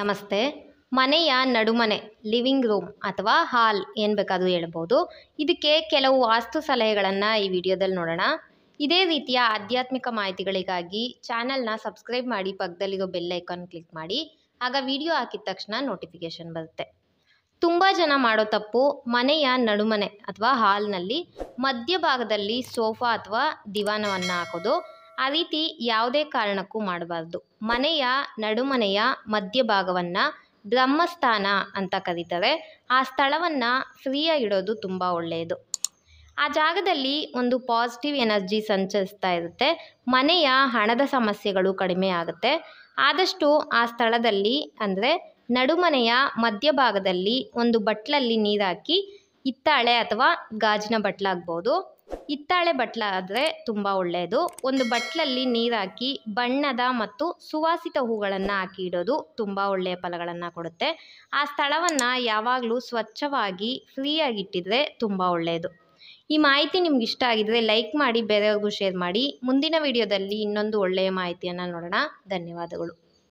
ನಮಸ್ತೆ ಮನೆಯ ನಡುಮನೆ living room ಅಥವಾ ಹಾಲ್ ಏನು ಬೇಕಾದರೂ ಹೇಳ್ಬೋದು ಇದಕ್ಕೆ ಕೆಲವು ವಾಸ್ತು ಸಲಹೆಗಳನ್ನು ಈ ವಿಡಿಯೋದಲ್ಲಿ ನೋಡೋಣ ಇದೇ ರೀತಿಯ ಆಧ್ಯಾತ್ಮಿಕ ಮಾಹಿತಿಗಳಿಗಾಗಿ ಚಾನಲ್ನ ಸಬ್ಸ್ಕ್ರೈಬ್ ಮಾಡಿ ಪಕ್ಕದಲ್ಲಿರೋ ಬೆಲ್ ಐಕಾನ್ ಕ್ಲಿಕ್ ಮಾಡಿ ಆಗ ವಿಡಿಯೋ ಹಾಕಿದ ತಕ್ಷಣ ನೋಟಿಫಿಕೇಷನ್ ಬರುತ್ತೆ ತುಂಬ ಜನ ಮಾಡೋ ತಪ್ಪು ಮನೆಯ ನಡುಮನೆ ಅಥವಾ ಹಾಲ್ನಲ್ಲಿ ಮಧ್ಯಭಾಗದಲ್ಲಿ ಸೋಫಾ ಅಥವಾ ದಿವಾನವನ್ನು ಹಾಕೋದು ಆ ರೀತಿ ಯಾವುದೇ ಕಾರಣಕ್ಕೂ ಮಾಡಬಾರ್ದು ಮನೆಯ ನಡುಮನೆಯ ಮಧ್ಯಭಾಗವನ್ನು ಬ್ರಹ್ಮಸ್ಥಾನ ಅಂತ ಕರೀತಾರೆ ಆ ಸ್ಥಳವನ್ನು ಫ್ರೀಯಾಗಿ ಇಡೋದು ತುಂಬ ಒಳ್ಳೆಯದು ಆ ಜಾಗದಲ್ಲಿ ಒಂದು ಪಾಸಿಟಿವ್ ಎನರ್ಜಿ ಸಂಚರಿಸ್ತಾ ಇರುತ್ತೆ ಮನೆಯ ಹಣದ ಸಮಸ್ಯೆಗಳು ಕಡಿಮೆ ಆಗುತ್ತೆ ಆದಷ್ಟು ಆ ಸ್ಥಳದಲ್ಲಿ ಅಂದರೆ ನಡುಮನೆಯ ಮಧ್ಯಭಾಗದಲ್ಲಿ ಒಂದು ಬಟ್ಲಲ್ಲಿ ನೀರಾಕಿ ಹಿತ್ತಾಳೆ ಅಥವಾ ಗಾಜಿನ ಬಟ್ಲಾಗ್ಬೋದು ಹಿತ್ತಾಳೆ ಬಟ್ಲಾದರೆ ತುಂಬ ಒಳ್ಳೆಯದು ಒಂದು ಬಟ್ಲಲ್ಲಿ ನೀರಾಕಿ ಬಣ್ಣದ ಮತ್ತು ಸುವಾಸಿತ ಹೂಗಳನ್ನು ಹಾಕಿ ಇಡೋದು ತುಂಬ ಒಳ್ಳೆಯ ಫಲಗಳನ್ನು ಕೊಡುತ್ತೆ ಆ ಸ್ಥಳವನ್ನು ಯಾವಾಗಲೂ ಸ್ವಚ್ಛವಾಗಿ ಫ್ರೀಯಾಗಿಟ್ಟಿದರೆ ತುಂಬ ಒಳ್ಳೆಯದು ಈ ಮಾಹಿತಿ ನಿಮ್ಗೆ ಇಷ್ಟ ಆಗಿದ್ರೆ ಲೈಕ್ ಮಾಡಿ ಬೇರೆಯವ್ರಿಗೂ ಶೇರ್ ಮಾಡಿ ಮುಂದಿನ ವಿಡಿಯೋದಲ್ಲಿ ಇನ್ನೊಂದು ಒಳ್ಳೆಯ ಮಾಹಿತಿಯನ್ನು ನೋಡೋಣ ಧನ್ಯವಾದಗಳು